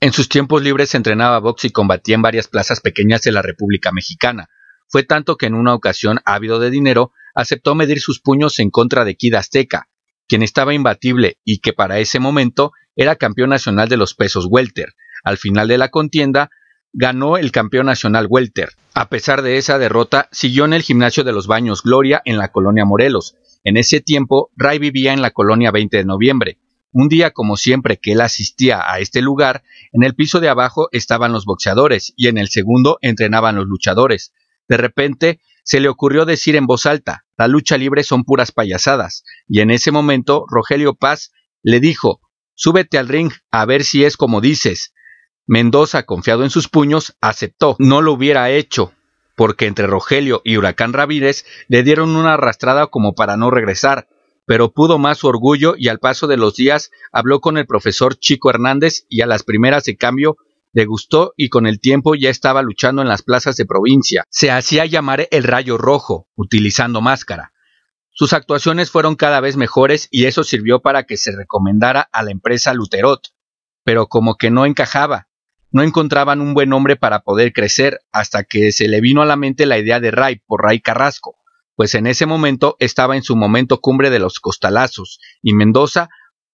En sus tiempos libres entrenaba box y combatía en varias plazas pequeñas de la República Mexicana. Fue tanto que en una ocasión, ávido de dinero, aceptó medir sus puños en contra de Kid Azteca, quien estaba imbatible y que para ese momento era campeón nacional de los pesos welter. Al final de la contienda, ganó el campeón nacional welter. A pesar de esa derrota, siguió en el gimnasio de los Baños Gloria en la colonia Morelos. En ese tiempo, Ray vivía en la colonia 20 de noviembre. Un día, como siempre que él asistía a este lugar, en el piso de abajo estaban los boxeadores y en el segundo entrenaban los luchadores. De repente, se le ocurrió decir en voz alta, la lucha libre son puras payasadas, y en ese momento Rogelio Paz le dijo, súbete al ring a ver si es como dices. Mendoza, confiado en sus puños, aceptó. No lo hubiera hecho, porque entre Rogelio y Huracán Ramírez le dieron una arrastrada como para no regresar, pero pudo más su orgullo y al paso de los días habló con el profesor Chico Hernández y a las primeras de cambio le gustó y con el tiempo ya estaba luchando en las plazas de provincia. Se hacía llamar el rayo rojo, utilizando máscara. Sus actuaciones fueron cada vez mejores y eso sirvió para que se recomendara a la empresa Luterot. Pero como que no encajaba, no encontraban un buen hombre para poder crecer hasta que se le vino a la mente la idea de Ray por Ray Carrasco, pues en ese momento estaba en su momento cumbre de los costalazos, y Mendoza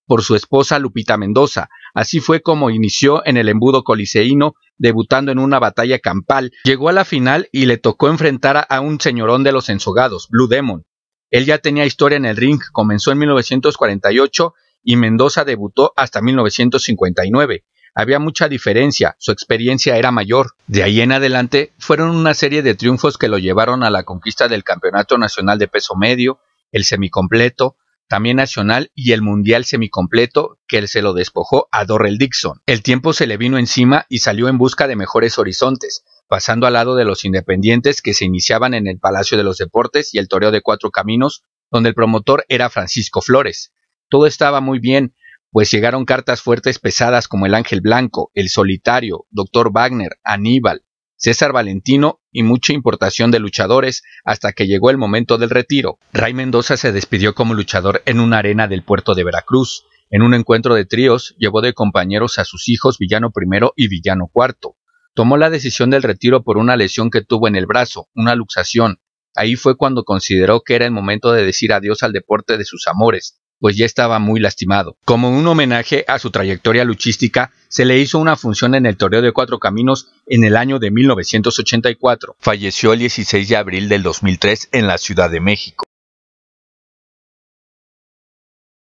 por su esposa Lupita Mendoza. Así fue como inició en el embudo coliseíno, debutando en una batalla campal. Llegó a la final y le tocó enfrentar a un señorón de los ensogados, Blue Demon. Él ya tenía historia en el ring, comenzó en 1948 y Mendoza debutó hasta 1959 había mucha diferencia, su experiencia era mayor. De ahí en adelante fueron una serie de triunfos que lo llevaron a la conquista del Campeonato Nacional de Peso Medio, el semicompleto, también nacional y el mundial semicompleto que él se lo despojó a Dorrell Dixon. El tiempo se le vino encima y salió en busca de mejores horizontes, pasando al lado de los independientes que se iniciaban en el Palacio de los Deportes y el Toreo de Cuatro Caminos, donde el promotor era Francisco Flores. Todo estaba muy bien, pues llegaron cartas fuertes pesadas como el Ángel Blanco, el Solitario, Doctor Wagner, Aníbal, César Valentino y mucha importación de luchadores hasta que llegó el momento del retiro. Ray Mendoza se despidió como luchador en una arena del puerto de Veracruz. En un encuentro de tríos llevó de compañeros a sus hijos Villano I y Villano IV. Tomó la decisión del retiro por una lesión que tuvo en el brazo, una luxación. Ahí fue cuando consideró que era el momento de decir adiós al deporte de sus amores, pues ya estaba muy lastimado. Como un homenaje a su trayectoria luchística, se le hizo una función en el Toreo de Cuatro Caminos en el año de 1984. Falleció el 16 de abril del 2003 en la Ciudad de México.